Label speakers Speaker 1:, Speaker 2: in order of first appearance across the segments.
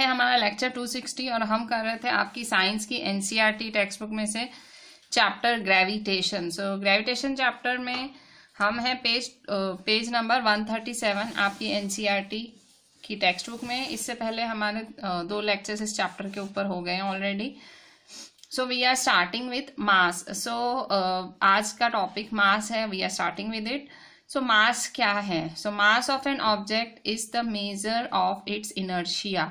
Speaker 1: है हमारा लेक्चर 260 और हम कर रहे थे आपकी साइंस की एनसीईआरटी टेक्स्ट बुक में से chapter gravitation so gravitation chapter में हम हैं पेज पेज नंबर 137 आपकी एनसीईआरटी e की टेक्स्ट बुक में इससे पहले हमारे uh, दो लेक्चर्स इस चैप्टर के ऊपर हो गए हैं already so we are starting with mass so आज का टॉपिक मास है we are starting with it so mass क्या है so mass of an object is the measure of its inertia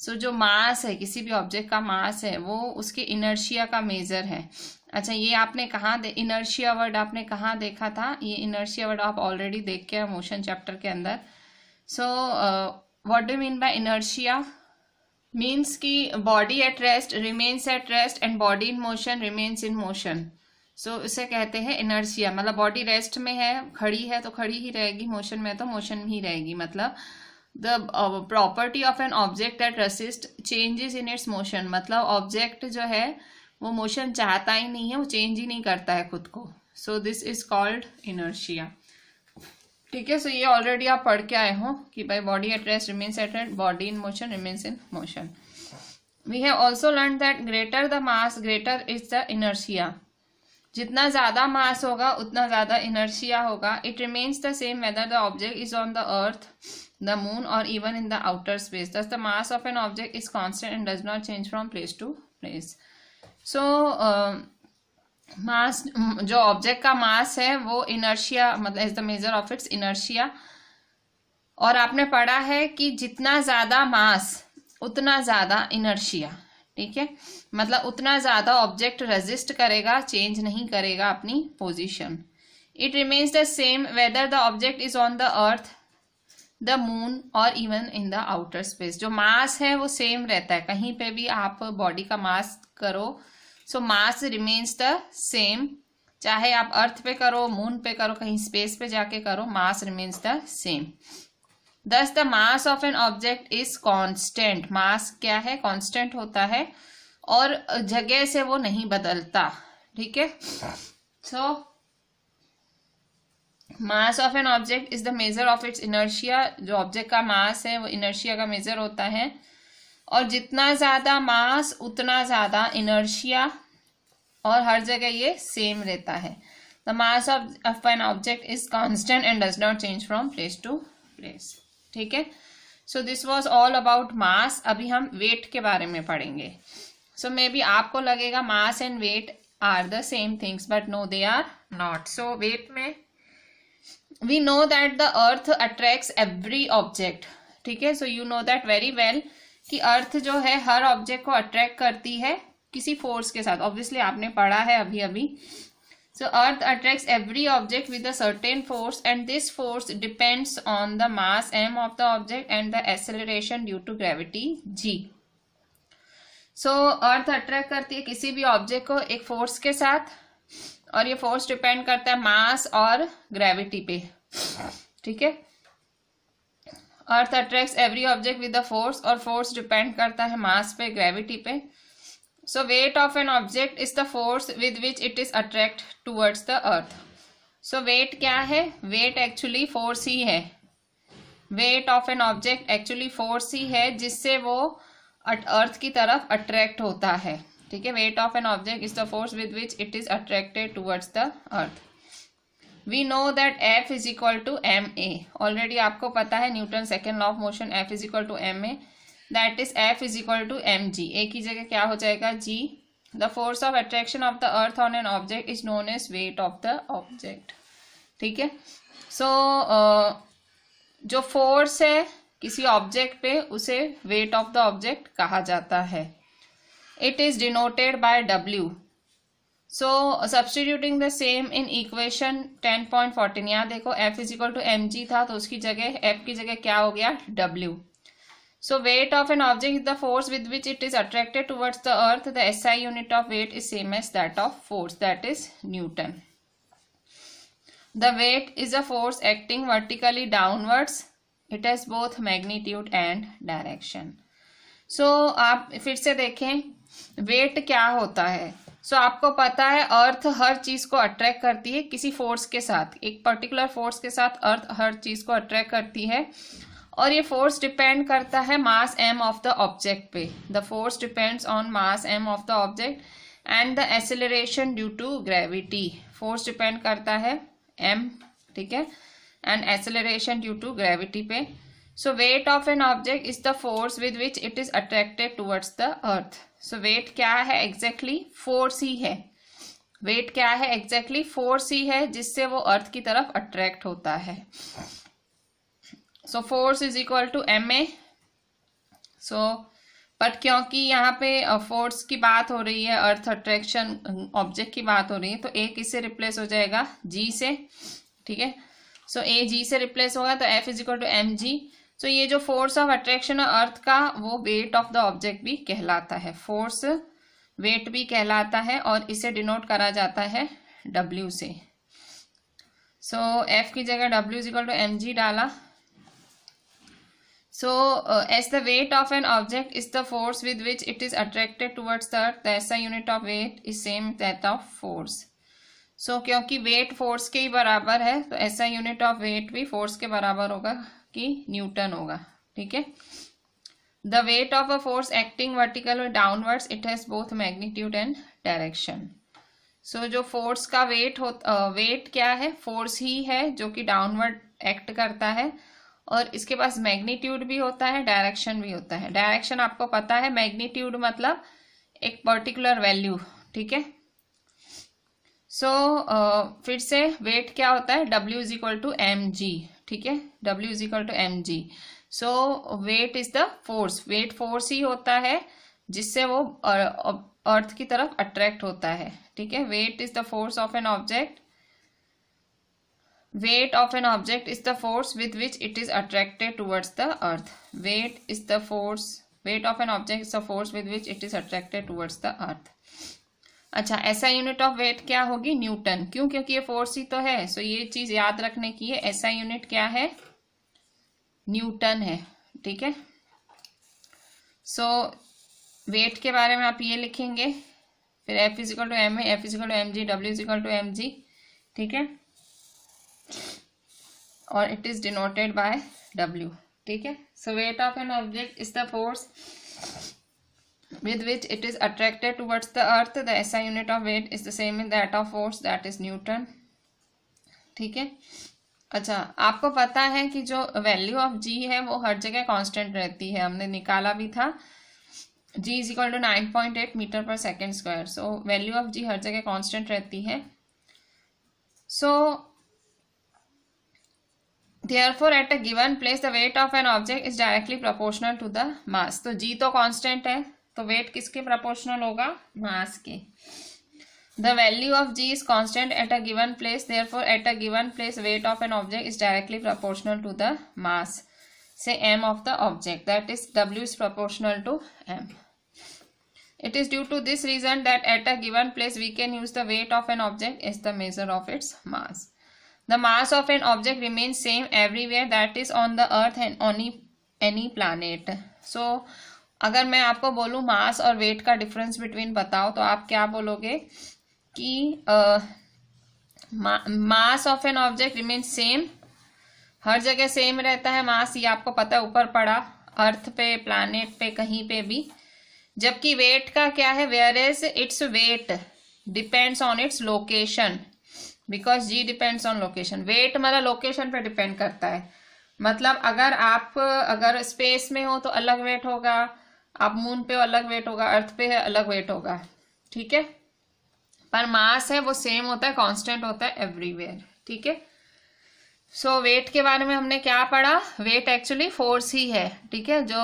Speaker 1: so so, जो मास है किसी भी object का मास है वो उसके इनर्शिया का मेजर है अच्छा ये आपने कहाँ दे इनर्शिया वर्ड आपने कहाँ देखा था ये इनर्शिया वर्ड आप ऑलरेडी देख के मोशन चैप्टर के अंदर so what do mean by inertia means की body at rest remains at rest and body in motion remains in motion so इसे कहते हैं इनर्शिया मतलब बॉडी रेस्ट में है खड़ी है तो खड़ी ही रहेगी मोशन में तो मोशन ही रहेगी मतलब the property of an object that resist changes in its motion मतलब ऑब्जेक्ट जो है वो मोशन चाहता ही नहीं है वो चेंज ही नहीं करता है खुद को so this is called inertia ठीक है सो ये ऑलरेडी आप पढ़ के आए हो कि भाई body at rest remains at rest body in motion remains in motion we have also learn that greater the mass greater is the inertia जितना ज़्यादा मास होगा उतना ज़्यादा इनर्शिया होगा it remains the same whether the object is on the earth the moon और even in the outer space thus the mass of an object is constant and does not change from place to place so mass जो object का mass है वो inertia मतलब is the measure of its inertia और आपने पढ़ा है कि जितना ज़्यादा मास उतना ज़्यादा इनर्शिया ठीक है मतलब उतना ज़्यादा ऑब्जेक्ट रेजिस्ट करेगा चेंज नहीं करेगा अपनी position it remains the same whether the object is on the earth the moon और even in the outer space जो मास है वो सेम रहता है कहीं पे भी आप बॉडी का मास करो so mass remains the same चाहे आप अर्थ पे करो मून पे करो कहीं स्पेस पे जाके करो mass remains the same thus the mass of an object is constant mass क्या है कॉन्स्टेंट होता है और जगह से वो नहीं बदलता ठीक है so so, mass of an object is the measure of its inertia जो ऑब्जेक्ट का मास है वो इनर्शिया का मेजर होता है और जितना ज़्यादा मास उतना ज़्यादा इनर्शिया और हर जगह ये सेम रहता है the mass of an object is constant and does not change from place to place ठीक है so this was all about mass अभी हम वेट के बारे में पढ़ेंगे सो मे बी आपको लगेगा mass and weight are the same things but no they are not so weight में we know that the earth attract every object ठीक है so you know that very well कि अर्थ जो है हर ऑब्जेक्ट को attract करती है किसी फोर्स के साथ ऑब्वियसली आपने पढ़ा है अभी अभी so earth attract every object with a certain force and this force depends on the mass M of the object and the acceleration due to gravity G so earth attract करती है किसी भी object को एक force के साथ और ये फोर्स डिपेंड करता है मास और ग्रेविटी पे ठीक है earth attract every object with the force और फोर्स डिपेंड करता है मास पे ग्रेविटी पे so weight of an object is the force with which it is attract towards the earth so weight क्या है वेट एक्चुअली फोर्स ही है weight of an object actually force ही है जिससे वो अर्थ की तरफ अट्रैक्ट होता है ठीक है weight of an object is the force with which it is attracted towards the earth we know that F is equal to M A already आपको पता है Newton second law of motion F is equal to M A that is F is equal to M G A की जगह क्या हो जाएगा G the force of attraction of the earth on an object is known as weight of the object ठीक है सो जो force है किसी ऑब्जेक्ट पे उसे वेट ऑफ द ऑब्जेक्ट कहा जाता है it is denoted by W. So substituting the same in equation 10.14 यहाँ देखो F is equal to mg था तो उसकी जगह F की जगह क्या हो गया W. So weight of an object is the force with which it is attracted towards the earth. The SI unit of weight is same as that of force that is Newton. The weight is a force acting vertically downwards. It has both magnitude and direction. So आप फिर से देखें wait क्या होता है so so, आपको पता है अर्थ हर चीज को अट्रैक्ट करती है किसी फोर्स के साथ एक पर्टिकुलर फोर्स के साथ अर्थ हर चीज को अट्रैक्ट करती है और ये फोर्स डिपेंड करता है mass M of the object पे the force depends on mass M of the object and the acceleration due to gravity force depend करता है एम ठीक है and acceleration due to gravity पे so weight of an object is the force with which it is attracted towards the earth so weight क्या है exactly force ही है weight क्या है exactly force ही है जिससे वो अर्थ की तरफ attract होता है so force is equal to ma so but क्योंकि यहाँ पे फोर्स की बात हो रही है अर्थ अट्रैक्शन ऑब्जेक्ट की बात हो रही है तो ए किससे रिप्लेस हो जाएगा जी से ठीक है सो ए जी से रिप्लेस होगा तो F is equal to M G so तो ये जो फोर्स ऑफ अट्रैक्शन है अर्थ का वो वेट ऑफ द ऑब्जेक्ट भी कहलाता है फोर्स वेट भी कहलाता है और इसे डिनोट करा जाता है डब्ल्यू से सो so, एफ की जगह डब्ल्यू इक्वल टू एम डाला so as the weight of an object is the force with which it is attracted towards the earth SI unit of weight is same that of force so क्योंकि weight force के ही बराबर है तो SI unit of weight भी force के बराबर होगा कि न्यूटन होगा ठीक है the weight of a force acting vertical और downwards it has both magnitude and direction सो जो फोर्स का वेट हो वेट क्या है फोर्स ही है जो कि डाउनवर्ड एक्ट करता है और इसके पास मैग्नीट्यूड भी होता है डायरेक्शन भी होता है डायरेक्शन आपको पता है मैग्नीट्यूड मतलब एक पर्टिकुलर वैल्यू ठीक है सो फिर से वेट क्या होता है W is equal to M G ठीक है W is equal to M G so weight is the force weight force ही होता है जिससे वो अर्थ की तरफ अट्रैक्ट होता है ठीक है weight is the force of an object weight of an object is the force with which it is attracted towards the earth weight is the force weight of an object is the force with which it is attracted towards the earth अच्छा SI unit of wait क्या होगी Newton क्यों क्योंकि ये force ही तो है so ये चीज याद रखने की है ऐसा यूनिट क्या है न्यूटन है ठीक है सो वेट के बारे में आप ये लिखेंगे फिर F is equal to M F is equal to M G W is equal to M G ठीक है और it is denoted by W ठीक है so weight of an object is the force with which it is attracted towards the earth the SI unit of weight is the same in that of force that is newton ठीक है अच्छा आपको पता है कि जो value of जी है वो हर जगह कांस्टेंट रहती है हमने निकाला भी था G is equal to nine point eight metre per second square so value of G हर जगह कांस्टेंट रहती है so therefore at a given place the weight of an object is directly proportional to the mass तो G तो constant है तो wait किसके proportional होगा मास के the value of G is constant at a given place therefore at a given place weight of an object is directly proportional to the mass से M of the object that is W is proportional to M it is due to this reason that at a given place we can use the weight of an object is the measure of its mass the mass of an object remains same everywhere that is on the earth and on any planet so अगर मैं आपको बोलूँ मास और wait का difference between बताओ तो आप क्या बोलोगे कि mass of an object remain same हर जगह सेम रहता है मास ये आपको पता है ऊपर पड़ा अर्थ पे प्लानिट पे कहीं पे भी जबकि वेट का क्या है where is its weight depends on its location because G depends on location weight मतलब लोकेशन पे डिपेंड करता है मतलब अगर आप अगर स्पेस में हो तो अलग वेट होगा अब मून पे अलग वेट होगा अर्थ पे है अलग वेट होगा ठीक है पर मास है वो सेम होता है कांस्टेंट होता है एवरीवेयर ठीक है सो वेट के बारे में हमने क्या पढ़ा वेट एक्चुअली फोर्स ही है ठीक है जो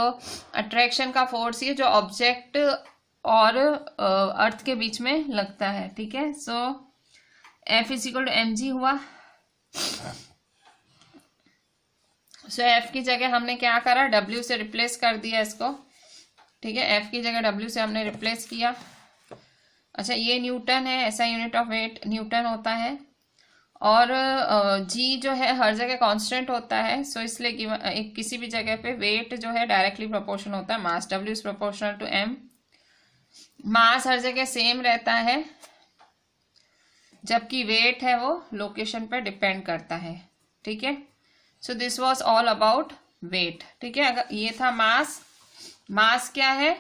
Speaker 1: अट्रैक्शन का फोर्स ही है जो ऑब्जेक्ट और अर्थ uh, के बीच में लगता है ठीक है so F is equal to M G हुआ सो so, एफ की जगह हमने क्या करा डब्ल्यू से रिप्लेस कर दिया इसको ठीक है एफ की जगह डब्ल्यू से हमने रिप्लेस किया अच्छा ये न्यूटन है ऐसा यूनिट ऑफ वेट न्यूटन होता है और जी जो है हर जगह कांस्टेंट होता है सो इसलिए कि, किसी भी जगह पे वेट जो है डायरेक्टली प्रोपोर्शनल होता है mass W is proportional to M mass हर जगह सेम रहता है जबकि वेट है वो लोकेशन पे डिपेंड करता है ठीक है so this was all about weight ठीक है अगर ये था मास मास क्या है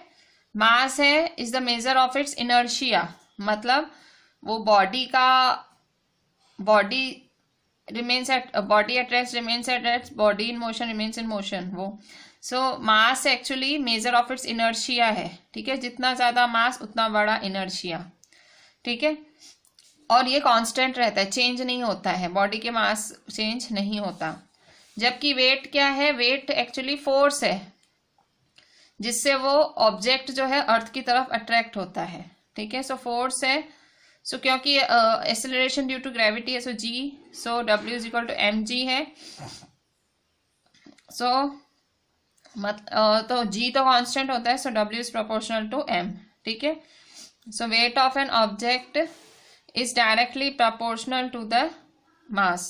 Speaker 1: मास है is the measure of its inertia मतलब वो बॉडी का body remains at body at rest remains at rest body in motion remains in motion वो so mass actually measure of its inertia है ठीक है जितना ज़्यादा मास उतना बड़ा इनर्शिया ठीक है और ये कांस्टेंट रहता है चेंज नहीं होता है बॉडी के मास चेंज नहीं होता जबकि वेट क्या है वेट एक्चुअली फोर्स है जिससे वो ऑब्जेक्ट जो है अर्थ की तरफ अट्रैक्ट होता है ठीक है सो फोर्स है सो so, क्योंकि एक्सेलरेशन ड्यू टू ग्रेविटी है so G so W is equal to M G है सो so, मत uh, तो जी तो कांस्टेंट होता है so W is proportional to M ठीक है so weight of an object is directly proportional to the mass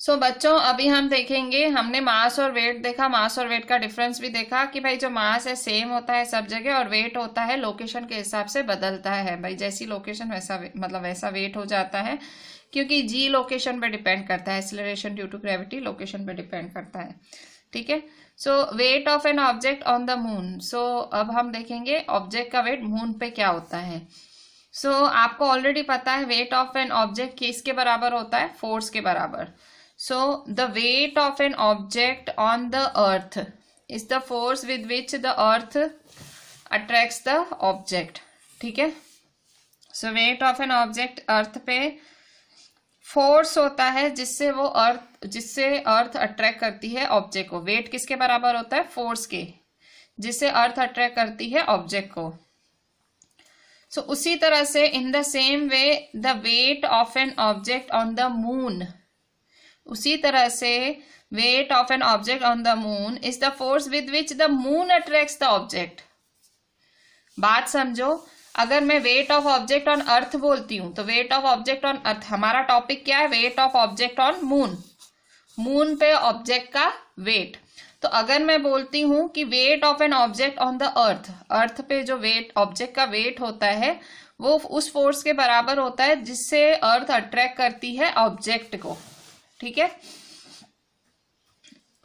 Speaker 1: so so, बच्चों अभी हम देखेंगे हमने मास और वेट देखा मास और वेट का डिफरेंस भी देखा कि भाई जो मास है सेम होता है सब जगह और वेट होता है लोकेशन के हिसाब से बदलता है भाई जैसी लोकेशन वैसा मतलब वैसा वेट हो जाता है क्योंकि जी लोकेशन पे डिपेंड करता है acceleration due to gravity location पे डिपेंड करता है ठीक है so weight of an object on the moon so अब हम देखेंगे ऑब्जेक्ट का वेट मून पे क्या होता है सो so, आपको ऑलरेडी पता है वेट ऑफ एन ऑब्जेक्ट किसके बराबर होता है फोर्स के बराबर So the weight of an object on the earth is the force with which the earth attracts the object. ठीक है so weight of an object earth पे फोर्स होता है जिससे वो अर्थ जिससे अर्थ अट्रैक्ट करती है ऑब्जेक्ट को वेट किसके बराबर होता है फोर्स के जिससे अर्थ अट्रैक्ट करती है ऑब्जेक्ट को सो so, उसी तरह से in the same way the weight of an object on the moon उसी तरह से weight of an object on the moon is the force with which the moon attract the object बात समझो अगर मैं weight of object on earth बोलती हूँ तो weight of object on earth हमारा टॉपिक क्या है weight of object on moon moon पे ऑब्जेक्ट का वेट तो अगर मैं बोलती हूं कि weight of an object on the earth earth पे जो वेट ऑब्जेक्ट का वेट होता है वो उस फोर्स के बराबर होता है जिससे अर्थ अट्रैक्ट करती है ऑब्जेक्ट को ठीक है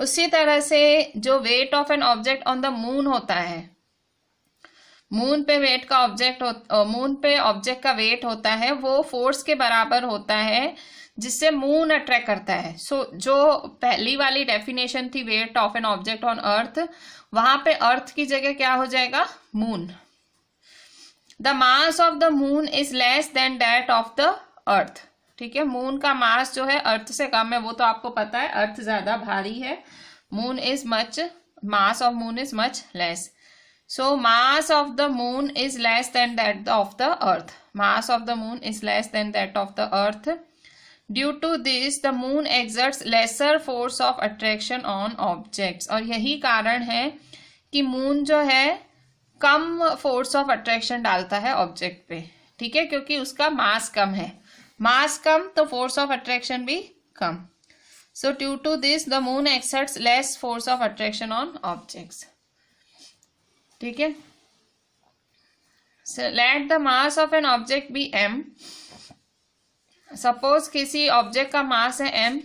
Speaker 1: उसी तरह से जो weight of an object on the moon होता है मून पे वेट का ऑब्जेक्ट मून पे ऑब्जेक्ट का वेट होता है वो फोर्स के बराबर होता है जिससे मून अट्रैक्ट करता है सो so, जो पहली वाली डेफिनेशन थी weight of an object on earth वहां पे अर्थ की जगह क्या हो जाएगा moon the mass of the moon is less than that of the earth ठीक है मून का मास जो है अर्थ से कम है वो तो आपको पता है अर्थ ज्यादा भारी है moon is much mass of moon is much less so mass of the moon is less than that of the earth mass of the moon is less than that of the earth due to this the moon exerts lesser force of attraction on objects और यही कारण है कि moon जो है कम force of attraction डालता है object पे ठीक है क्योंकि उसका मास कम है मास कम तो फोर्स ऑफ अट्रैक्शन भी कम so due to this the moon exerts less force of attraction on object ठीक है let the mass of an object be M suppose किसी ऑब्जेक्ट का मास है M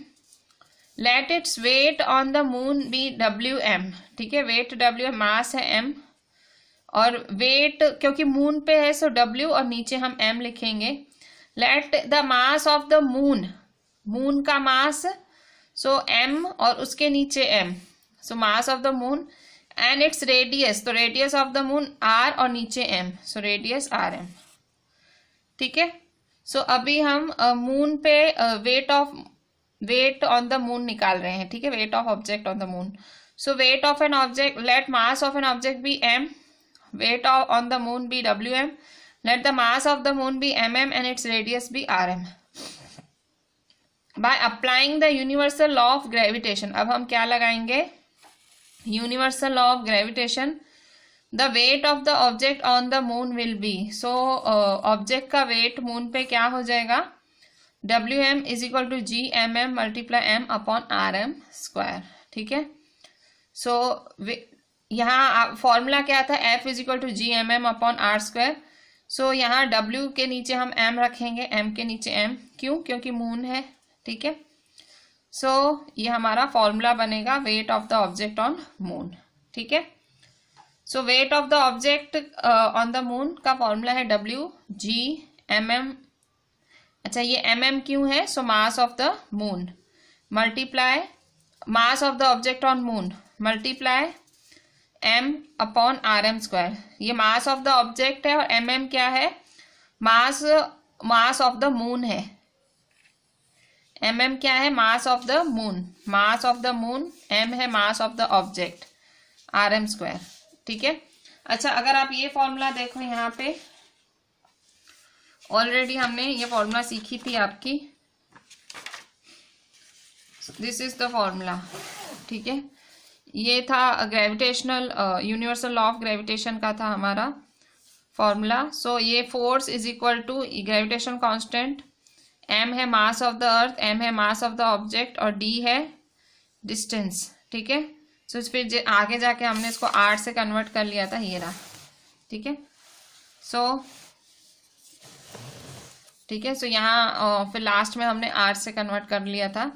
Speaker 1: let its weight on the moon be W M ठीक है wait W M मास है M और wait क्योंकि मून पे है सो डब्ल्यू और नीचे हम एम लिखेंगे let the mass of the moon moon का मास सो so एम और उसके नीचे M so mass of the moon and its radius तो radius of the moon R और नीचे M so radius R M ठीक है सो अभी हम मून uh, पे weight of weight on the moon निकाल रहे हैं ठीक है weight of object on the moon so weight of an object let mass of an object be M weight of on the moon be W M let the mass of the moon be M M and its radius be R M by applying the universal law of gravitation अब हम क्या लगाएंगे universal law of gravitation the weight of the object on the moon will be so object का weight moon पे क्या हो जाएगा W M is equal to G M M multiply M upon R M square ठीक है so यहाँ formula क्या था F is equal to G M M upon R square so so, यहाँ W के नीचे हम M रखेंगे M के नीचे M क्यों क्योंकि मून है ठीक है सो so, ये हमारा फॉर्मूला बनेगा weight of the object on moon ठीक है so weight of the object on the moon का फॉर्मूला है W G एम एम अच्छा ये एम एम क्यों है so mass of the moon multiply mass of the object on moon multiply M upon R M square ये mass of the object है और M M क्या है mass mass of the moon है M M क्या है mass of the moon mass of the moon M है mass of the object R M square ठीक है अच्छा अगर आप ये फॉर्मूला देखो यहाँ पे ऑलरेडी हमने ये फॉर्मूला सीखी थी आपकी दिस इज द फॉर्मूला ठीक है ये था gravitational universal law of gravitation का था हमारा फॉर्मूला सो so, ये force is equal to gravitation constant M है mass of the earth M है मास ऑफ द ऑब्जेक्ट और डी है डिस्टेंस ठीक है सो इस फिर आगे जाके हमने इसको आर से कन्वर्ट कर लिया था ये रहा ठीक है सो ठीक है सो यहाँ uh, फिर लास्ट में हमने आर से कन्वर्ट कर लिया था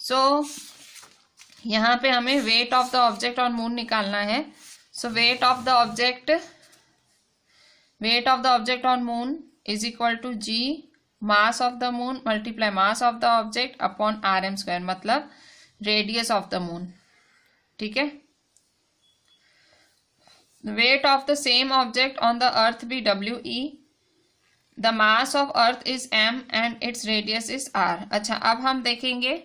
Speaker 1: सो so, यहाँ पे हमें weight of the object on moon निकालना है so weight of the object weight of the object on moon is equal to G mass of the moon multiply mass of the object upon R M square मतलब radius of the moon ठीक है weight of the same object on the earth be W E the mass of earth is M and its radius is R अच्छा अब हम देखेंगे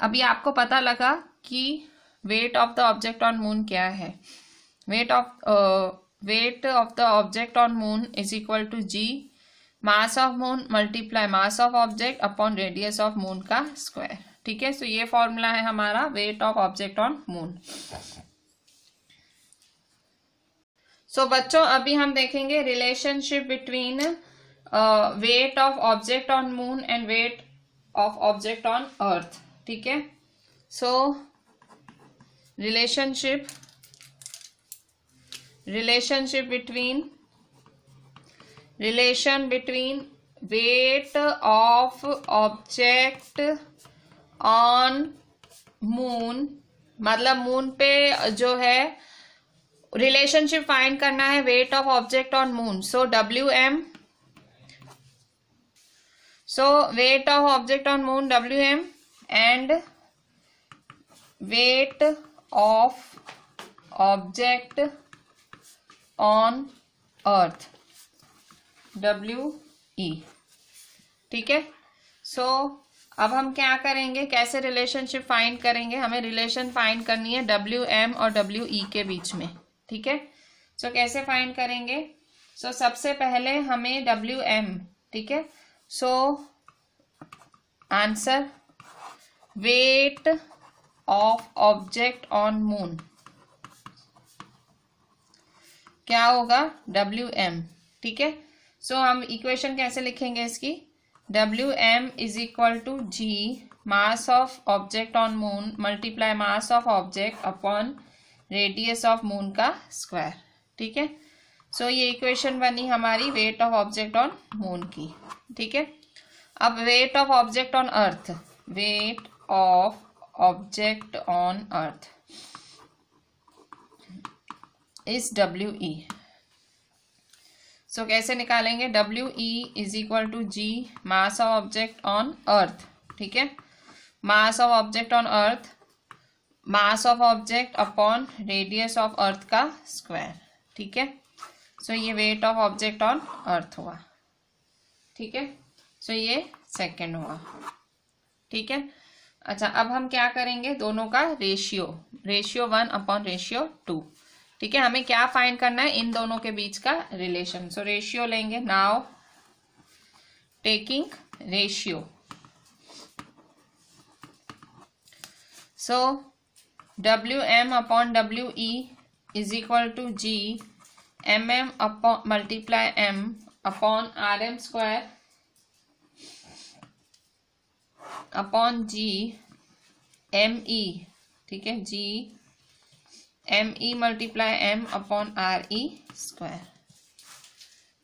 Speaker 1: अभी आपको पता लगा कि weight of the object on moon क्या है weight of weight of the object on moon is equal to G mass of moon multiply mass of object upon radius of moon का स्क्वायर ठीक है सो ये formula है हमारा weight of object on moon so बच्चों अभी हम देखेंगे relationship between weight of object on moon and weight of object on earth ठीक है so relationship relationship between relation between weight of object on moon मतलब moon पे जो है रिलेशनशिप फाइंड करना है weight of object on moon so W M so weight of object on moon W M and weight of object on earth W E ठीक है सो अब हम क्या करेंगे कैसे रिलेशनशिप फाइंड करेंगे हमें रिलेशन फाइंड करनी है डब्ल्यू एम और डब्ल्यू ई e के बीच में ठीक है सो so, कैसे फाइंड करेंगे सो so, सबसे पहले हमें डब्ल्यू एम ठीक है so answer weight of object on moon क्या होगा डब्ल्यू एम ठीक है सो हम इक्वेशन कैसे लिखेंगे इसकी W M is equal to G mass of object on moon multiply mass of object upon radius of moon का स्क्वायर ठीक है सो ये इक्वेशन बनी हमारी weight of object on moon की ठीक है अब weight of object on earth weight of object on earth is W E so कैसे निकालेंगे W E is equal to G mass of object on earth ठीक है mass of object on earth mass of object upon radius of earth का square ठीक है so ये weight of object on earth हुआ ठीक है सो ये सेकेंड हुआ ठीक है अच्छा अब हम क्या करेंगे दोनों का ratio ratio one upon ratio two ठीक है हमें क्या फाइंड करना है इन दोनों के बीच का रिलेशन सो रेशियो लेंगे now taking ratio so W M upon W E is equal to G M M upon multiply M upon R M square upon G M E ठीक है G M E multiply M upon R E square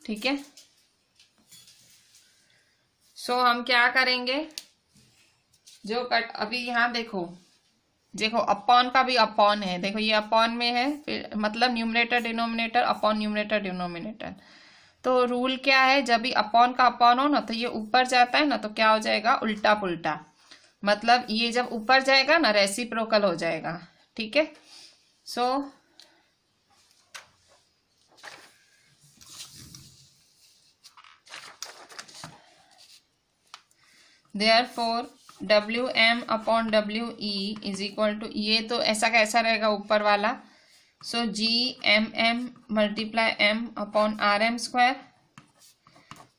Speaker 1: ठीक है so so, हम क्या करेंगे जो cut अभी यहां देखो देखो अपॉन का भी अपॉन है देखो ये अपॉन में है फिर मतलब numerator denominator upon numerator denominator तो रूल क्या है जब भी अपॉन का अपॉन हो ना तो ये ऊपर जाता है ना तो क्या हो जाएगा उल्टा पुल्टा मतलब ये जब ऊपर जाएगा ना रेसिप्रोकल हो जाएगा ठीक है so therefore W M upon W E is equal to ये तो ऐसा कैसा रहेगा ऊपर वाला so G M M multiply M upon R M square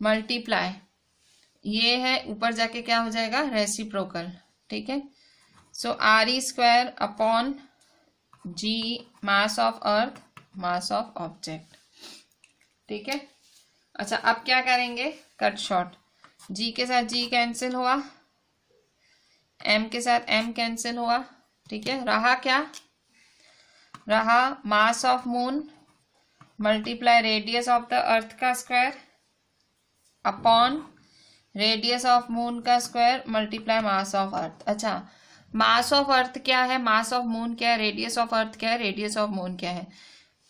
Speaker 1: multiply ये है ऊपर जाके क्या हो जाएगा रेसिप्रोकल ठीक है so R E square upon G mass of earth mass of object ठीक है अच्छा अब क्या करेंगे कट शॉर्ट जी के साथ जी कैंसिल हुआ एम के साथ एम कैंसिल हुआ ठीक है रहा क्या रहा mass of moon multiply radius of the earth का square upon radius of moon का square multiply mass of earth अच्छा मास ऑफ अर्थ क्या है मास ऑफ मून क्या है रेडियस ऑफ अर्थ क्या है रेडियस ऑफ मून क्या है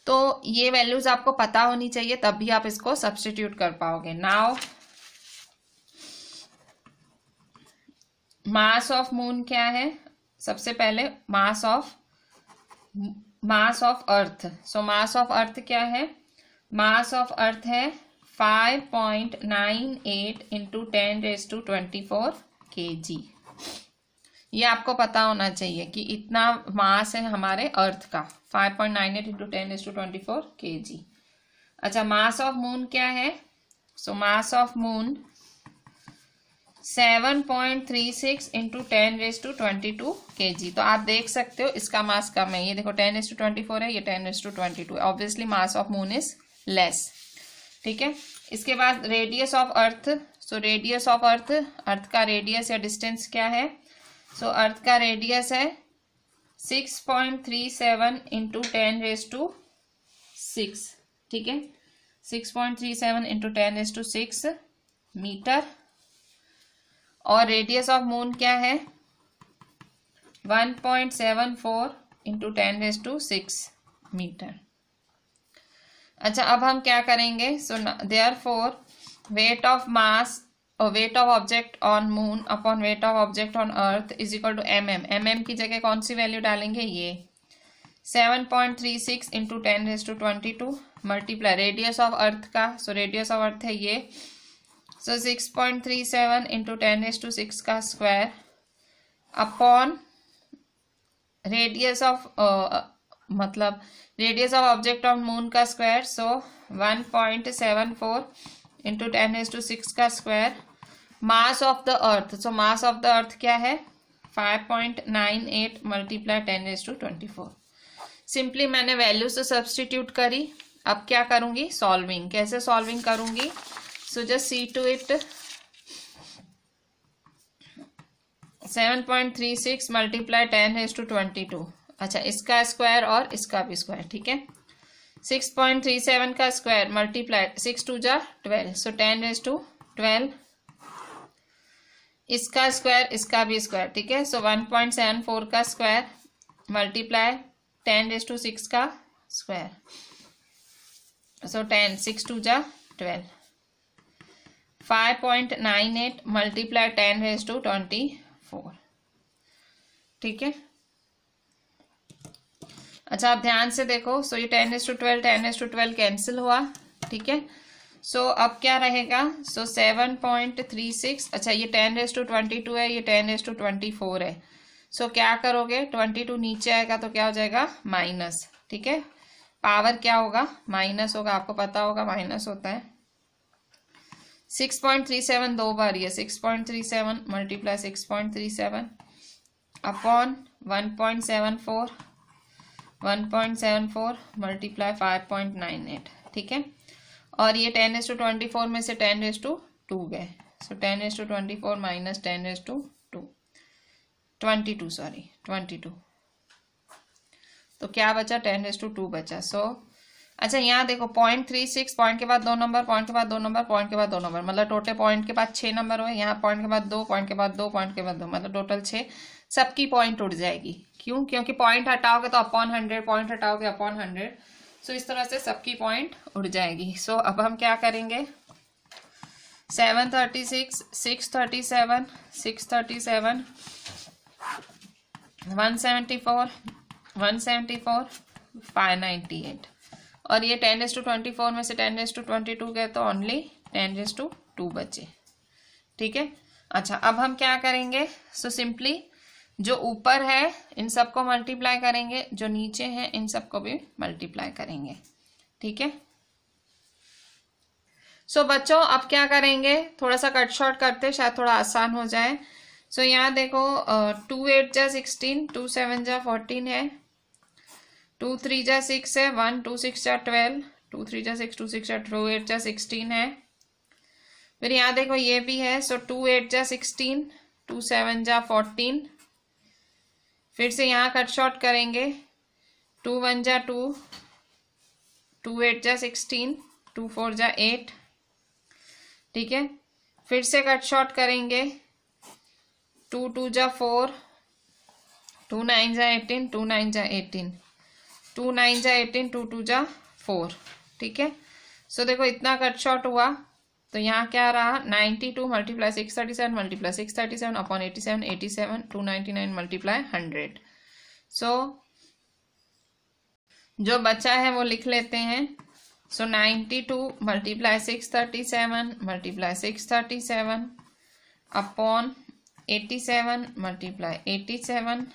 Speaker 1: तो ये वैल्यूज आपको पता होनी चाहिए तब भी आप इसको सब्सटीट्यूट कर पाओगे नाउ मास ऑफ मून क्या है सबसे पहले mass of mass of earth so mass of earth क्या है मास ऑफ अर्थ है 5.98 point nine eight into ten raise to twenty ये आपको पता होना चाहिए कि इतना मास है हमारे अर्थ का 5.98 point nine eight into ten raise to twenty four K G अच्छा मास ऑफ मून क्या है so mass of moon seven point three six into ten raise to twenty two K G तो आप देख सकते हो इसका मास कम है ये देखो ten raise to twenty four है ये ten raise to twenty two obviously mass of moon is less ठीक है इसके बाद radius of earth so radius of earth earth का रेडियस या डिस्टेंस क्या है सो so, अर्थ का रेडियस है six point three seven into ten raise to six ठीक है six point three seven into ten raise to six metre और radius of moon क्या है 1.74 point seven four into ten raise to six metre अच्छा अब हम क्या करेंगे so therefore weight of mass weight of object on moon upon weight of object on earth is equal to M M M M की जगह कौन सी value डालेंगे ये seven point three six into ten raise to twenty two multiply radius of earth का so radius of earth है ये so six point three seven into ten raise to six का स्क्वायर अपॉन रेडियस ऑफ मतलब radius of object of moon का square so one point seven four into ten raise to six का square mass of the earth so mass of the earth क्या है five point nine eight multiply ten raise to twenty four simply मैंने value से substitute करी अब क्या करूँगी solving कैसे सॉल्विंग करूँगी so just see to it 7.36 multiply 10 है टू ट्वेंटी अच्छा इसका स्क्वायर और इसका भी स्क्वायर ठीक है 6.37 का स्क्वायर मल्टीप्लाई सिक्स टू जा twelve so ten raise to twelve इसका स्क्वायर इसका भी स्क्वायर ठीक है सो वन पॉइंट का square multiply ten raise to six का square so ten six two जा twelve five point nine eight multiply ten raise to twenty four ठीक है अच्छा आप ध्यान से देखो सो ये ten raise to twelve ten raise to twelve cancel हुआ ठीक है सो so, अब क्या रहेगा so seven point three six अच्छा ये ten raise to twenty two है ये ten raise to twenty four है सो so, क्या करोगे ट्वेंटी टू नीचे आएगा तो क्या हो जाएगा माइनस ठीक है पावर क्या होगा माइनस होगा आपको पता होगा माइनस होता है सिक्स पॉइंट थ्री सेवन दो बार ये six point three seven multiply six point three seven upon one point seven four one point seven four multiply five point nine eight ठीक है और ये ten raise to twenty four में से ten raise to two गए so ten raise to twenty four minus ten raise to two twenty two sorry twenty two तो क्या बचा टेन एस टू टू बचा सो so, अच्छा यहाँ देखो पॉइंट थ्री सिक्स पॉइंट के बाद दो नंबर पॉइंट के बाद दो नंबर पॉइंट के बाद दो नंबर मतलब टोटल पॉइंट के बाद छह नंबर हुए यहाँ पॉइंट के बाद दो पॉइंट के बाद दो पॉइंट के बाद दो मतलब टोटल छह सबकी पॉइंट उड़ जाएगी क्यों क्योंकि पॉइंट हटाओगे तो अपॉन हंड्रेड पॉइंट हटाओगे अपॉन हंड्रेड सो इस तरह से सबकी पॉइंट उड़ जाएगी सो so, अब हम क्या करेंगे seven thirty six six thirty seven six thirty seven one seventy four one seventy four five ninety eight और ये ten raise to twenty four में से ten raise to twenty two गए तो only ten raise to two बचे ठीक है अच्छा अब हम क्या करेंगे सो so, सिंपली जो ऊपर है इन सबको मल्टीप्लाई करेंगे जो नीचे है इन सबको भी मल्टीप्लाई करेंगे ठीक है सो so, बच्चों अब क्या करेंगे थोड़ा सा कट शॉर्ट करते शायद थोड़ा आसान हो जाए सो so, यहाँ देखो टू एट जा सिक्सटीन टू सेवन जा फोर्टीन है टू थ्री जा सिक्स है वन टू सिक्स जा ट्वेल्व टू थ्री जा सिक्स टू सिक्स जा टू एट जा सिक्सटीन है फिर यहाँ देखो ये भी है सो टू एट जा सिक्सटीन टू सेवन जा फोर्टीन फिर से यहाँ कट शॉर्ट करेंगे टू वन जा टू टू एट जा सिक्सटीन टू फोर जा एट ठीक है फिर से कट शॉर्ट करेंगे टू टू जा फोर टू नाइन जा एटीन टू नाइन जा एटीन टू नाइन जा एटीन टू टू जा फोर ठीक है सो देखो इतना कट शॉर्ट हुआ तो यहाँ क्या रहा ninety two multiply six thirty seven multiply six thirty seven upon eighty seven eighty seven two ninety nine multiply hundred so जो बचा है वो लिख लेते हैं so ninety two multiply six thirty seven multiply six thirty seven upon eighty seven multiply eighty seven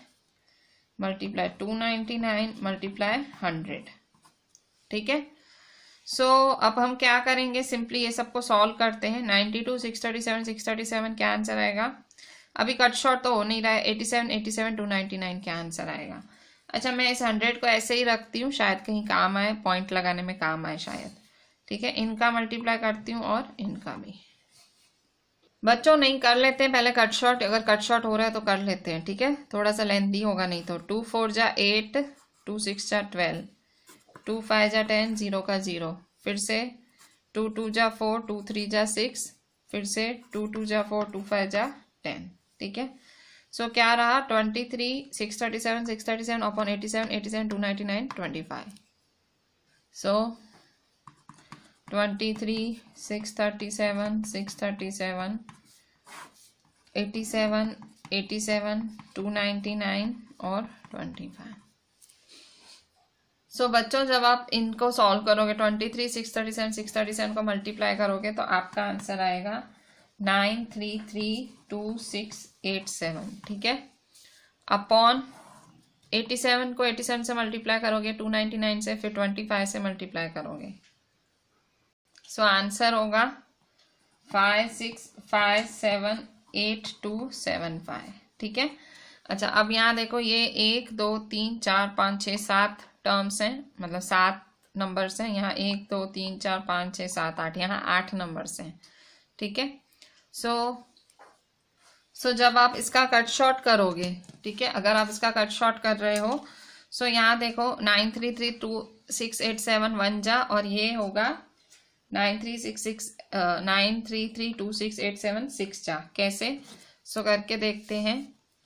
Speaker 1: multiply two ninety nine multiply hundred ठीक है so so, अब हम क्या करेंगे सिंपली ये सबको सॉल्व करते हैं ninety two six thirty seven six thirty seven क्या आंसर आएगा अभी कट शॉर्ट तो हो नहीं रहा है eighty seven eighty seven two ninety nine क्या आंसर आएगा अच्छा मैं इस हंड्रेड को ऐसे ही रखती हूँ शायद कहीं काम आए पॉइंट लगाने में काम आए शायद ठीक है इनका मल्टीप्लाई करती हूँ और इनका भी बच्चों नहीं कर लेते हैं पहले कट शॉर्ट अगर कट शॉर्ट हो रहा है तो कर लेते हैं ठीक है थोड़ा सा लेंथी होगा नहीं तो टू फोर जा एट टू सिक्स जा ट्वेल्व टू फाइव जा टेन जीरो का जीरो फिर से टू टू जा फोर टू थ्री जा सिक्स फिर से टू टू जा फोर टू फाइव जा टेन ठीक है सो क्या रहा twenty three six thirty seven six thirty seven upon eighty seven eighty seven two ninety nine twenty five so seven eighty seven two ninety nine और five so बच्चों जब आप इनको सॉल्व करोगे twenty three six thirty seven six thirty seven को multiply करोगे तो आपका आंसर आएगा nine three three two six eight seven ठीक है अपॉन एटी सेवन को एटी सेवन से मल्टीप्लाई करोगे टू नाइन्टी नाइन से फिर ट्वेंटी फाइव से मल्टीप्लाई करोगे सो आंसर होगा five six five seven eight two seven five ठीक है अच्छा अब यहाँ देखो ये एक दो तीन चार पाँच छः सात टर्म्स हैं मतलब सात नंबर्स हैं यहाँ एक दो तीन चार पाँच छः सात आठ यहाँ आठ नंबर्स हैं ठीक है सो सो जब आप इसका कट शॉर्ट करोगे ठीक है अगर आप इसका कट शॉर्ट कर रहे हो सो यहाँ देखो nine three three two six eight seven one जा और ये होगा nine three six six nine three three two six eight seven six चार कैसे सो so, करके देखते हैं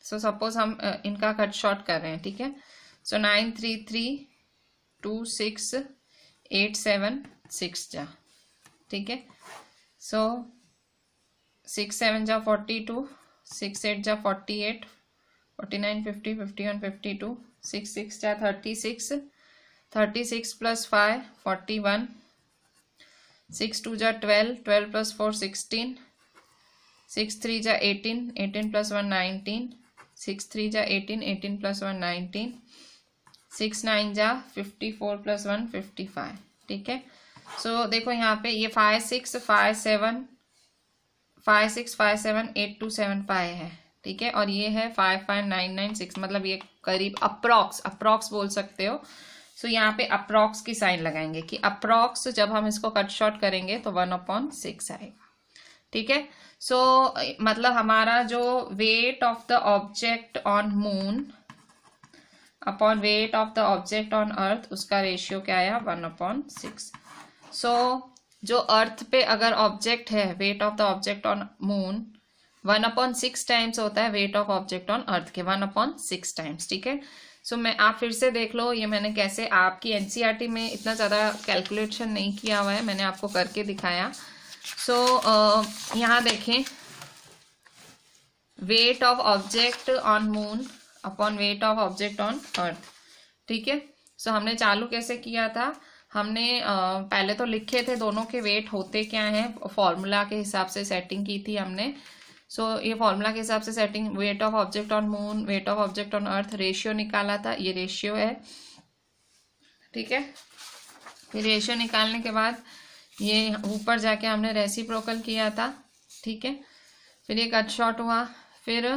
Speaker 1: सो so, सपोज हम uh, इनका कट शॉर्ट कर रहे हैं ठीक है so nine three three two six eight seven six जा ठीक है सो सिक्स सेवन जा फोर्टी टू सिक्स एट जा forty eight forty nine fifty fifty one fifty two six six जा thirty six thirty six plus five forty one six two जा twelve twelve plus four sixteen six three जा eighteen eighteen plus one nineteen six three जा eighteen eighteen plus one nineteen six nine जा fifty four plus one fifty five ठीक है so so, देखो यहाँ पे ये five six five seven five six five seven eight two seven five है ठीक है और ये है five five nine nine six मतलब ये करीब अप्रॉक्स अप्रॉक्स बोल सकते हो सो so, यहाँ पे अप्रॉक्स की साइन लगाएंगे कि अप्रॉक्स जब हम इसको कट शॉर्ट करेंगे तो वन अपॉन सिक्स आएगा ठीक है सो so, मतलब हमारा जो weight of the object on moon upon weight of the object on earth उसका रेशियो क्या आया वन अपॉन सिक्स सो जो अर्थ पे अगर ऑब्जेक्ट है weight of the object on moon one upon six times होता है weight of object on earth के वन अपॉन सिक्स टाइम्स ठीक है सो so, मैं आप फिर से देख लो ये मैंने कैसे आपकी एन e में इतना ज़्यादा कैलकुलेशन नहीं किया हुआ है मैंने आपको करके दिखाया सो so, यहाँ देखें weight of object on moon upon weight of object on earth ठीक है सो हमने चालू कैसे किया था हमने पहले तो लिखे थे दोनों के वेट होते क्या हैं फॉर्मूला के हिसाब से सेटिंग की थी हमने सो so, ये फॉर्मूला के हिसाब से setting weight of object on moon weight of object on earth ratio निकाला था ये रेशियो है ठीक है फिर रेशियो निकालने के बाद ये ऊपर जाके हमने रेसी प्रोकल किया था ठीक है फिर ये कट शॉट हुआ फिर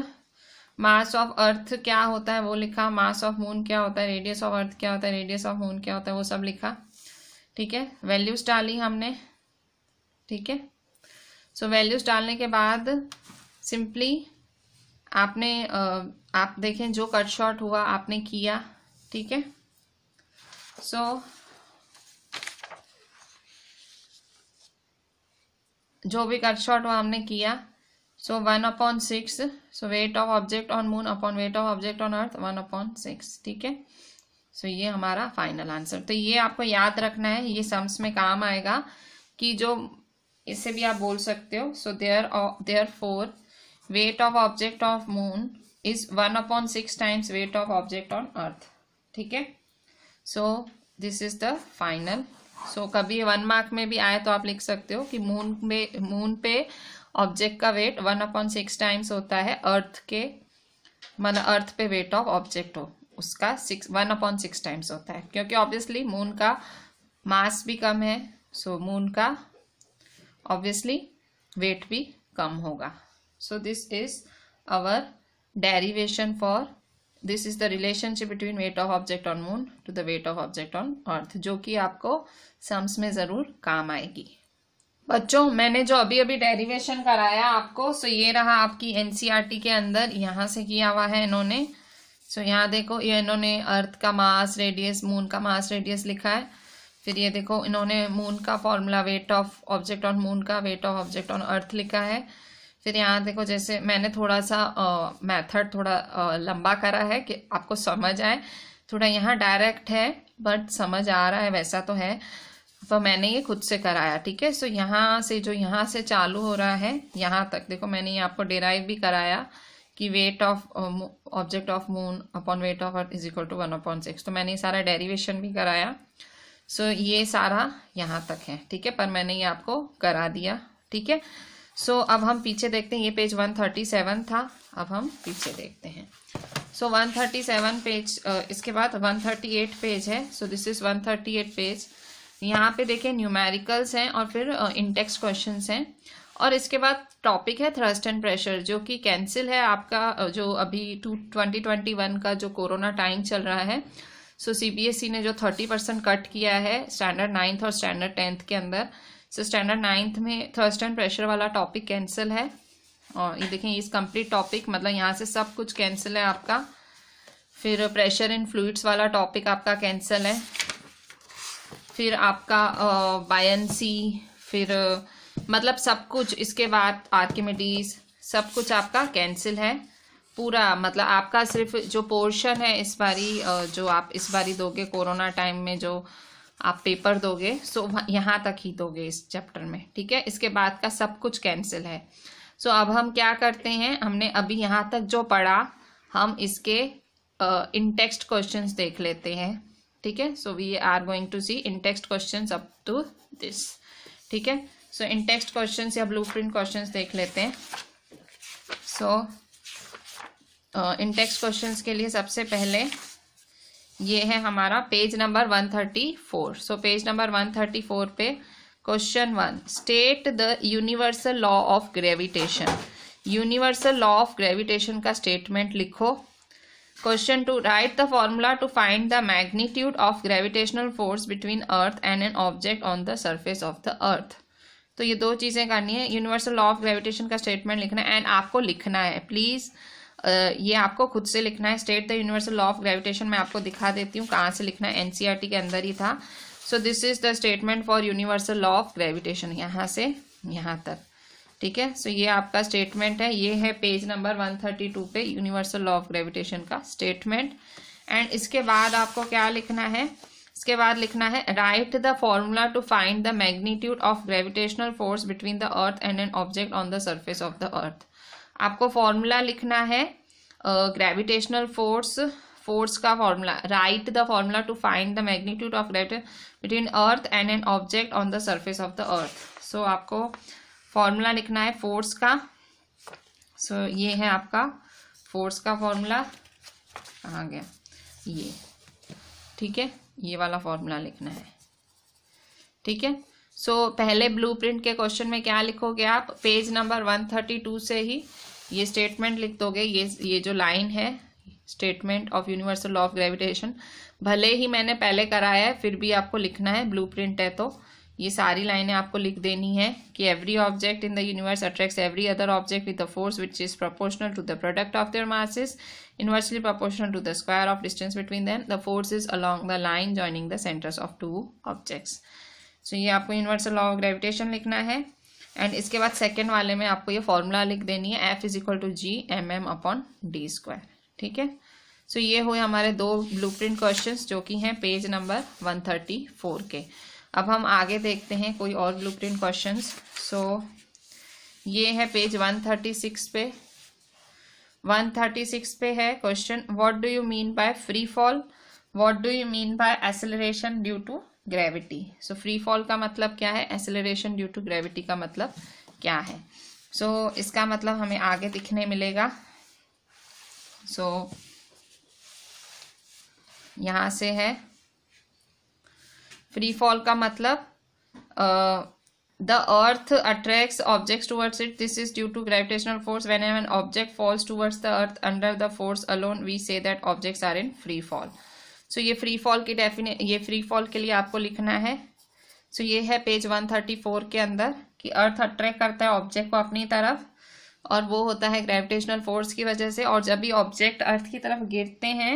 Speaker 1: मास ऑफ अर्थ क्या होता है वो लिखा मास ऑफ मून क्या होता है रेडियस ऑफ अर्थ क्या होता है रेडियस ऑफ मून क्या होता है वो सब लिखा ठीक है वैल्यूज डाली हमने ठीक है सो वैल्यूज डालने के बाद सिंपली आपने आप देखें जो कट शॉर्ट हुआ आपने किया ठीक है सो जो भी कट शॉर्ट हुआ हमने किया so one upon six so weight of object on moon upon weight of object on earth one upon six ठीक है सो ये हमारा फाइनल आंसर तो ये आपको याद रखना है ये सम्स में काम आएगा कि जो इसे भी आप बोल सकते हो so there therefore weight of object of moon is one upon six times weight of object on earth ठीक है so this is the final so कभी वन मार्क में भी आए तो आप लिख सकते हो कि मून में मून पे ऑब्जेक्ट का weight one upon six times होता है अर्थ के मतलब अर्थ पे वेट ऑफ ऑब्जेक्ट हो उसका six one upon six times होता है क्योंकि ऑब्वियसली मून का मास भी कम है सो so मून का ऑब्वियसली वेट भी कम होगा so this is our derivation for this is the relationship between weight of object on moon to the weight of object on earth जो कि आपको सम्स में ज़रूर काम आएगी बच्चों मैंने जो अभी अभी डेरिवेशन कराया आपको सो ये रहा आपकी टी e के अंदर यहाँ से किया हुआ है इन्होंने सो यहाँ देखो ये इन्होंने अर्थ का मास रेडियस मून का मास रेडियस लिखा है फिर ये देखो इन्होंने मून का formula weight of object on moon का weight of object on earth लिखा है फिर यहाँ देखो जैसे मैंने थोड़ा सा मेथड थोड़ा आ, लंबा करा है कि आपको समझ आए थोड़ा यहाँ डायरेक्ट है बट समझ आ रहा है वैसा तो है तो मैंने ये खुद से कराया ठीक है सो यहाँ से जो यहाँ से चालू हो रहा है यहाँ तक देखो मैंने ये आपको डिराइव भी कराया कि weight of object of moon upon weight of earth is equal to one upon six तो मैंने ये सारा डेरिवेशन भी कराया सो so, ये सारा यहाँ तक है ठीक है पर मैंने ये आपको करा दिया ठीक है सो so, अब हम पीछे देखते हैं ये पेज 137 था अब हम पीछे देखते हैं सो so, 137 पेज इसके बाद 138 पेज है सो दिस इज 138 पेज यहाँ पे देखें न्यूमेरिकल्स हैं और फिर इंटेक्स क्वेश्चंस हैं और इसके बाद टॉपिक है थ्रस्ट एंड प्रेशर जो कि कैंसिल है आपका जो अभी टू ट्वेंटी ट्वेंटी वन का जो कोरोना टाइम चल रहा है सो सी बी एस ई ने जो थर्टी परसेंट कट किया है स्टैंडर्ड नाइन्थ और स्टैंडर्ड टेंथ के अंदर सो स्टैंडर्ड नाइन्थ में थर्स्ट एंड प्रेशर वाला टॉपिक कैंसिल है और ये देखें इस कंप्लीट टॉपिक मतलब यहाँ से सब कुछ कैंसिल है आपका फिर प्रेशर इन फ्लूड्स वाला टॉपिक आपका कैंसिल है फिर आपका बायसी फिर मतलब सब कुछ इसके बाद आर्किमिडीज सब कुछ आपका कैंसिल है पूरा मतलब आपका सिर्फ जो पोर्शन है इस बारी जो आप इस बारी दोगे कोरोना टाइम में जो आप पेपर दोगे सो यहाँ तक ही दोगे इस चैप्टर में ठीक है इसके बाद का सब कुछ कैंसिल है सो अब हम क्या करते हैं हमने अभी यहाँ तक जो पढ़ा हम इसके इन टेक्स्ट क्वेश्चन देख लेते हैं ठीक है so we are going to see in text question up to this ठीक है सो इन टेक्स्ट क्वेश्चन या ब्लू प्रिंट क्वेश्चन देख लेते हैं सो इन टेक्स्ट क्वेश्चन के लिए सबसे पहले ये है हमारा page number 134 so page number 134 पे question one state the universal law of gravitation universal law of gravitation का स्टेटमेंट लिखो question two write the formula to find the magnitude of gravitational force between earth and an object on the surface of the earth तो ये दो चीज़ें करनी है universal law of gravitation का statement लिखना है एंड आपको लिखना है प्लीज़ ये आपको खुद से लिखना है state the universal law of gravitation मैं आपको दिखा देती हूँ कहाँ से लिखना है एनसीईआरटी e के अंदर ही था so this is the statement for universal law of gravitation यहाँ से यहाँ तक ठीक है सो so, ये आपका स्टेटमेंट है ये है page number one thirty two पे यूनिवर्सल लॉ ऑफ ग्रेविटेशन का स्टेटमेंट एंड इसके बाद आपको क्या लिखना है इसके बाद लिखना है write the formula to find the magnitude of gravitational force between the earth and an object on the surface of the earth आपको फॉर्मूला लिखना है ग्रेविटेशनल फोर्स फोर्स का formula write the formula to find the magnitude of gravitation between earth and an object on the surface of the earth so आपको formula लिखना है force का सो so, ये है आपका फोर्स का फॉर्मूला कहाँ गया ये ठीक है ये वाला फॉर्मूला लिखना है ठीक है सो so, पहले ब्लूप्रिंट के क्वेश्चन में क्या लिखोगे आप page number one thirty two से ही ये स्टेटमेंट लिख दोगे ये ये जो लाइन है statement of universal law of gravitation भले ही मैंने पहले कराया है फिर भी आपको लिखना है ब्लू है तो ये सारी लाइनें आपको लिख देनी है कि every object in the universe attracts every other object with the force which is proportional to the product of their masses inversely proportional to the square of distance between them the force is along the line joining the centres of two objects so ये आपको universal law of gravitation लिखना है and इसके बाद second वाले में आपको ये फॉर्मूला लिख देनी है F is equal to G M M upon D square ठीक है सो so, ये हुए हमारे दो ब्लू प्रिंट क्वेश्चन जो कि हैं page number one thirty four के अब हम आगे देखते हैं कोई और ब्लू प्रिंट क्वेश्चन सो ये है पेज वन थर्टी सिक्स पे वन थर्टी सिक्स पे है question what do you mean by free fall what do you mean by acceleration due to gravity so free fall का मतलब क्या है acylation due to gravity का मतलब क्या है सो so, इसका मतलब हमें आगे दिखने मिलेगा सो so, यहाँ से है फ्री फॉल का मतलब the earth attracts objects towards it this is due to gravitational force when an object falls towards the earth under the force alone we say that objects are in free fall so ये free fall की डेफिने ये free fall के लिए आपको लिखना है so ये है पेज वन थर्टी फोर के अंदर कि अर्थ अट्रैक्ट करता है ऑब्जेक्ट को अपनी तरफ और वो होता है ग्रेविटेशनल फोर्स की वजह से और जब भी ऑब्जेक्ट अर्थ की तरफ गिरते हैं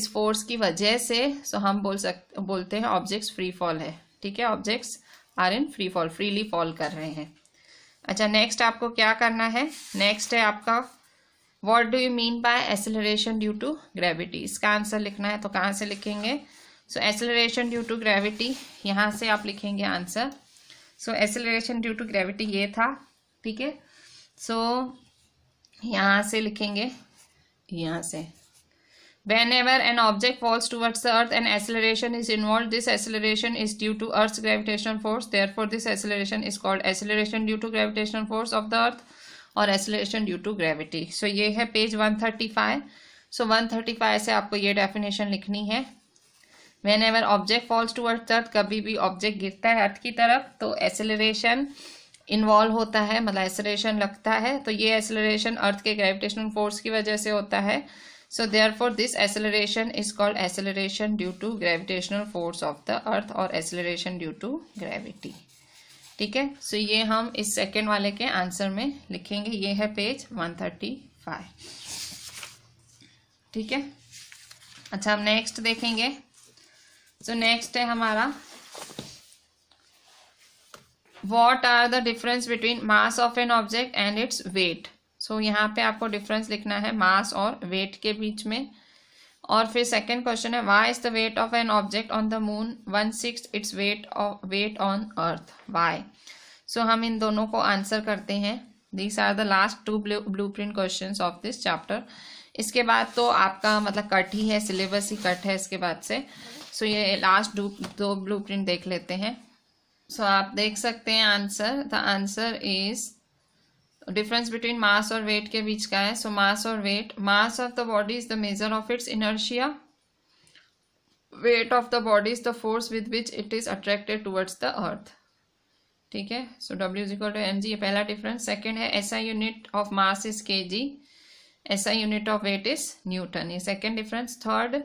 Speaker 1: इस फोर्स की वजह से सो हम बोल सकते बोलते हैं ऑब्जेक्ट्स फ्री फॉल है ठीक है objects are in free fall freely fall कर रहे हैं अच्छा नेक्स्ट आपको क्या करना है नेक्स्ट है आपका what do you mean by acceleration due to gravity इसका आंसर लिखना है तो कहाँ से लिखेंगे so acceleration due to gravity यहाँ से आप लिखेंगे answer so acceleration due to gravity ये था ठीक है सो यहाँ से लिखेंगे यहाँ से whenever an object falls towards the earth and acceleration is involve this acceleration is due to earth gravitational force therefore this acceleration is called acceleration due to gravitational force of the earth और acceleration due to gravity so ये है page one thirty five so one thirty five से आपको ये definition लिखनी है whenever object falls to earth earth कभी भी ऑब्जेक्ट गिरता है अर्थ की तरफ तो एसेलरेशन इन्वॉल्व होता है मतलब एसेलरेशन लगता है तो ये एसेलरेशन अर्थ के ग्रेविटेशनल फोर्स की वजह से होता है so therefore this acceleration is called acceleration due to gravitational force of the earth और acceleration ड्यू टू ग्रेविटी ठीक है सो ये हम इस सेकेंड वाले के आंसर में लिखेंगे ये है पेज वन थर्टी फाइव ठीक है अच्छा हम नेक्स्ट देखेंगे सो so, नेक्स्ट है हमारा what are the difference between mass of an object and its weight so यहाँ पे आपको डिफरेंस लिखना है मास और वेट के बीच में और फिर सेकेंड क्वेश्चन है why is the weight of an object on the moon one six its weight of weight on earth why so हम इन दोनों को आंसर करते हैं these are the last two blue print question of this chapter इसके बाद तो आपका मतलब कट ही है सिलेबस ही कट है इसके बाद से सो so, ये लास्ट दो ब्लू प्रिंट देख लेते हैं सो so, आप देख सकते हैं answer the answer is difference between mass और वेट के बीच का है सो मास और weight mass of the body is the measure of its inertia weight of the body is the force with which it is attracted towards the earth ठीक है so W is equal to M जी ये पहला difference second है ऐसा unit of mass is K G ऐसा unit of weight is newton ये second difference third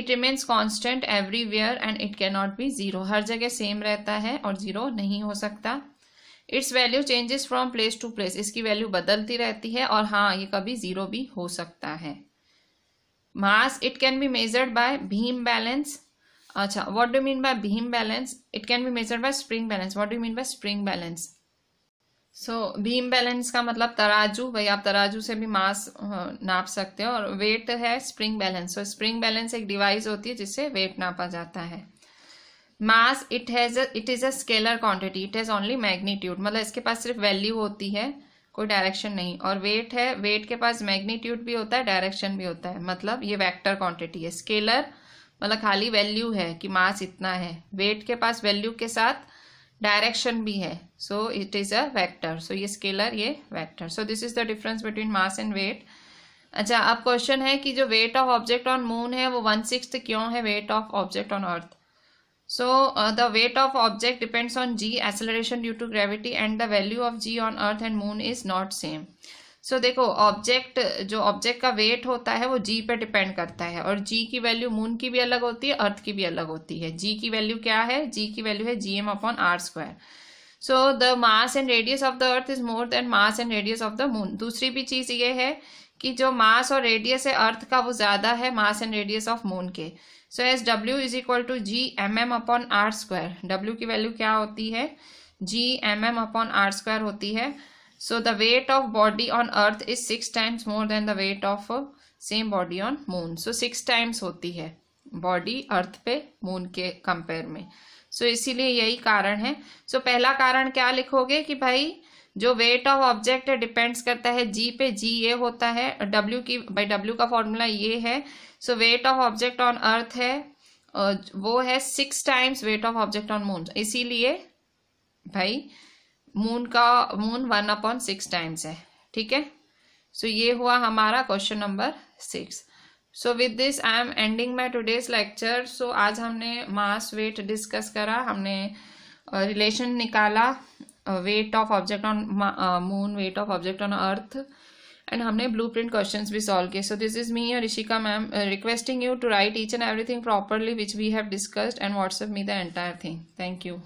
Speaker 1: it remains constant everywhere and it can not be zero हर जगह same रहता है और जीरो नहीं हो सकता its value changes from place to place इसकी वैल्यू बदलती रहती है और हाँ ये कभी ज़ीरो भी हो सकता है mass it can be measured by beam balance अच्छा what do mean by beam balance it can be measured by spring balance what do mean by spring balance so beam balance का मतलब तराजू भाई आप तराजू से भी मास नाप सकते हो और वेट है spring balance so spring balance एक डिवाइस होती है जिससे वेट नापा जाता है mass it has it is a scalar quantity it has only magnitude मतलब इसके पास सिर्फ वैल्यू होती है कोई डायरेक्शन नहीं और वेट है वेट के पास मैग्नीट्यूड भी होता है डायरेक्शन भी होता है मतलब ये वैक्टर क्वांटिटी है स्केलर मतलब खाली वैल्यू है कि मास इतना है वेट के पास वैल्यू के साथ डायरेक्शन भी है so it is a vector so ये स्केलर ये vector so this is the difference between mass and weight अच्छा अब क्वेश्चन है कि जो weight of object on moon है वो वन सिक्स क्यों है weight of object on earth So uh, the weight of object depends on g acceleration due to gravity and the value of g on earth and moon is not same. So so, देखो object जो object का weight होता है वो जी पे depend करता है और जी की वैल्यू मून की भी अलग होती है अर्थ की भी अलग होती है जी की वैल्यू क्या है जी की वैल्यू है G M upon R square so the mass and radius of the earth is more than mass and radius of the moon दूसरी भी चीज़ ये है कि जो मास और रेडियस है अर्थ का वो ज़्यादा है mass and radius of moon के so as W is equal to G M M upon R square W की वैल्यू क्या होती है G M M upon R square होती है so the weight of body on earth is six times more than the weight of same body on moon so six times होती है body earth पे moon के compare में सो so, इसीलिए यही कारण है सो so, पहला कारण क्या लिखोगे कि भाई जो वेट ऑफ ऑब्जेक्ट है डिपेंड्स करता है जी पे जी ये होता है डब्ल्यू की बाई डब्ल्यू का फॉर्मूला ये है so weight of object on earth है वो है six times weight of object on moon इसीलिए भाई मून का moon one upon six times है ठीक है सो ये हुआ हमारा question number six so with this I am ending my today's lecture so आज हमने मास वेट डिस्कस करा हमने रिलेशन निकाला weight of object on moon weight of object on earth and हमने ब्लू प्रिंट क्वेश्चन भी solve किए so this is me और Rishika ma'am requesting you to write each and everything properly which we have discussed and WhatsApp me the entire thing thank you